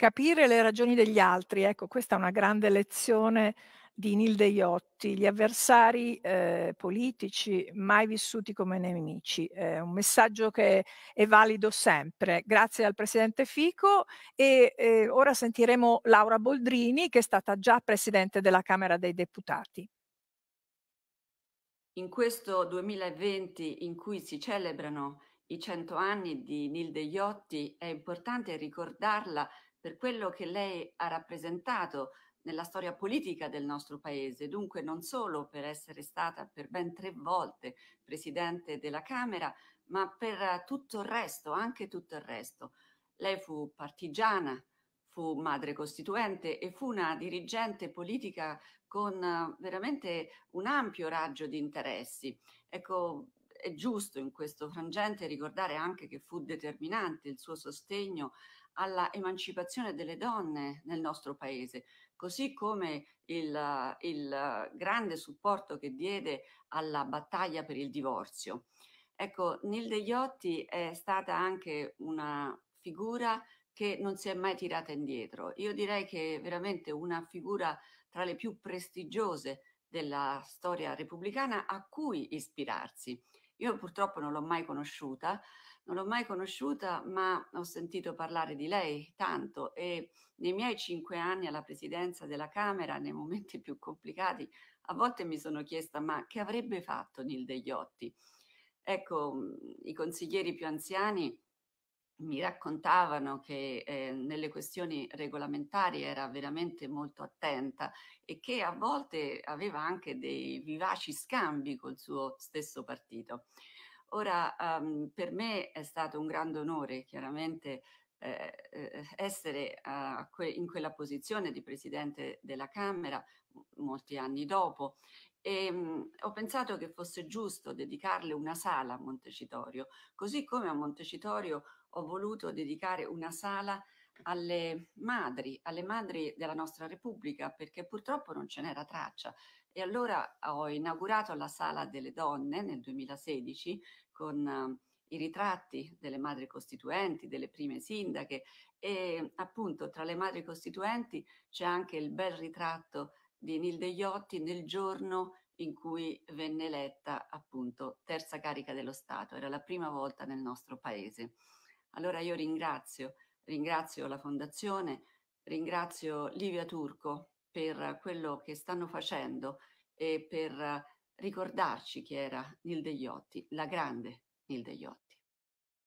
Capire le ragioni degli altri, ecco, questa è una grande lezione di Nil Deiotti, gli avversari eh, politici mai vissuti come nemici. È un messaggio che è valido sempre. Grazie al Presidente Fico e eh, ora sentiremo Laura Boldrini che è stata già Presidente della Camera dei Deputati. In questo 2020 in cui si celebrano i 100 anni di Nil Deiotti è importante ricordarla per quello che lei ha rappresentato nella storia politica del nostro paese, dunque non solo per essere stata per ben tre volte presidente della Camera, ma per tutto il resto, anche tutto il resto. Lei fu partigiana, fu madre costituente e fu una dirigente politica con veramente un ampio raggio di interessi. Ecco, è giusto in questo frangente ricordare anche che fu determinante il suo sostegno alla emancipazione delle donne nel nostro paese, così come il, il grande supporto che diede alla battaglia per il divorzio. Ecco, Nilde Iotti è stata anche una figura che non si è mai tirata indietro. Io direi che è veramente una figura tra le più prestigiose della storia repubblicana a cui ispirarsi. Io purtroppo non l'ho mai conosciuta, non l'ho mai conosciuta, ma ho sentito parlare di lei tanto e nei miei cinque anni alla presidenza della Camera, nei momenti più complicati, a volte mi sono chiesta ma che avrebbe fatto Nil Degliotti? Ecco, mhmm, i consiglieri più anziani mi raccontavano che eh, nelle questioni regolamentari era veramente molto attenta e che a volte aveva anche dei vivaci scambi col suo stesso partito. Ora, um, per me è stato un grande onore chiaramente eh, eh, essere eh, in quella posizione di presidente della Camera molti anni dopo e ehm, mh, ho pensato che fosse giusto dedicarle una sala a Montecitorio, così come a Montecitorio ho voluto dedicare una sala alle madri, alle madri della nostra Repubblica, perché purtroppo non ce n'era traccia. E allora ho inaugurato la Sala delle Donne nel 2016 con i ritratti delle madri costituenti, delle prime sindache e appunto tra le madri costituenti c'è anche il bel ritratto di Nilde Iotti nel giorno in cui venne eletta appunto terza carica dello Stato, era la prima volta nel nostro paese. Allora io ringrazio, ringrazio la Fondazione, ringrazio Livia Turco per quello che stanno facendo e per ricordarci chi era Nilde Iotti, la grande Nilde Iotti.